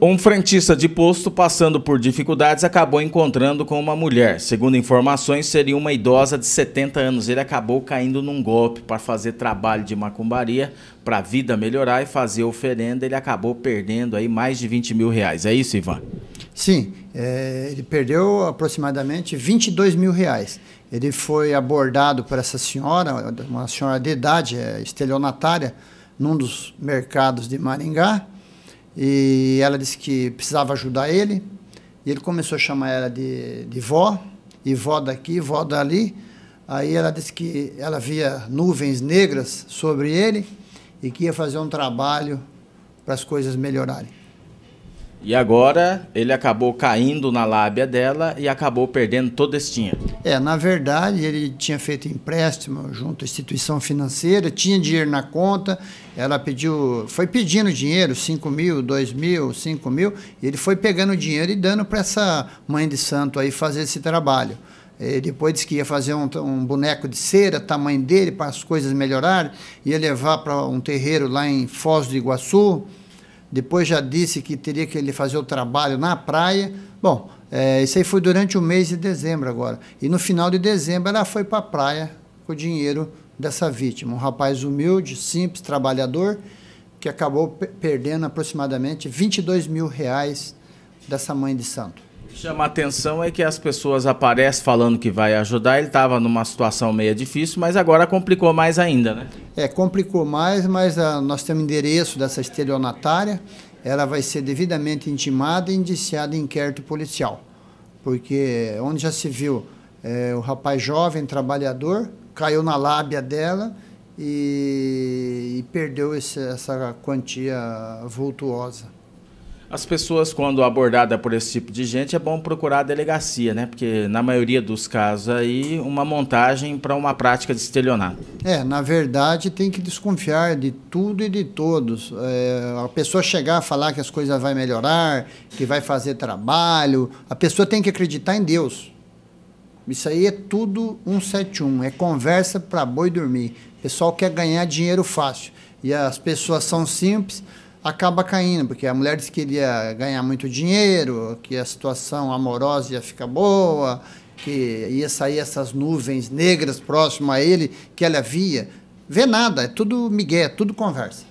Um frentista de posto, passando por dificuldades, acabou encontrando com uma mulher. Segundo informações, seria uma idosa de 70 anos. Ele acabou caindo num golpe para fazer trabalho de macumbaria, para a vida melhorar e fazer oferenda. Ele acabou perdendo aí mais de 20 mil reais. É isso, Ivan? Sim, é, ele perdeu aproximadamente 22 mil reais. Ele foi abordado por essa senhora, uma senhora de idade, é, estelionatária, num dos mercados de Maringá e ela disse que precisava ajudar ele. E ele começou a chamar ela de, de vó, e vó daqui, vó dali. Aí ela disse que ela via nuvens negras sobre ele e que ia fazer um trabalho para as coisas melhorarem. E agora ele acabou caindo na lábia dela e acabou perdendo todo esse dinheiro. É, na verdade, ele tinha feito empréstimo junto à instituição financeira, tinha dinheiro na conta, ela pediu, foi pedindo dinheiro, 5 mil, 2 mil, 5 mil, e ele foi pegando o dinheiro e dando para essa mãe de santo aí fazer esse trabalho. Ele depois disse que ia fazer um, um, boneco de cera, tamanho dele, para as coisas melhorarem, ia levar para um terreiro lá em Foz do Iguaçu depois já disse que teria que ele fazer o trabalho na praia. Bom, é, isso aí foi durante o mês de dezembro agora. E no final de dezembro ela foi para a praia com o dinheiro dessa vítima. Um rapaz humilde, simples, trabalhador, que acabou perdendo aproximadamente 22 mil reais dessa mãe de santo. Chama a atenção é que as pessoas aparecem falando que vai ajudar. Ele estava numa situação meio difícil, mas agora complicou mais ainda, né? É, complicou mais, mas a, ah, nós temos endereço dessa estelionatária. Ela vai ser devidamente intimada e indiciada em inquérito policial. Porque onde já se viu é, o rapaz jovem, trabalhador, caiu na lábia dela e, e perdeu esse, essa quantia vultuosa. As pessoas, quando abordada por esse tipo de gente, é bom procurar a delegacia, né? Porque na maioria dos casos aí, uma montagem para uma prática de estelionato. É, na verdade, tem que desconfiar de tudo e de todos. É, a pessoa chegar a falar que as coisas vão melhorar, que vai fazer trabalho, a pessoa tem que acreditar em Deus. Isso aí é tudo 171, é conversa para boi dormir. O pessoal quer ganhar dinheiro fácil. E as pessoas são simples acaba caindo, porque a mulher disse que ele ia ganhar muito dinheiro, que a situação amorosa ia ficar boa, que ia sair essas nuvens negras próximas a ele que ela via. Vê nada, é tudo migué, é tudo conversa.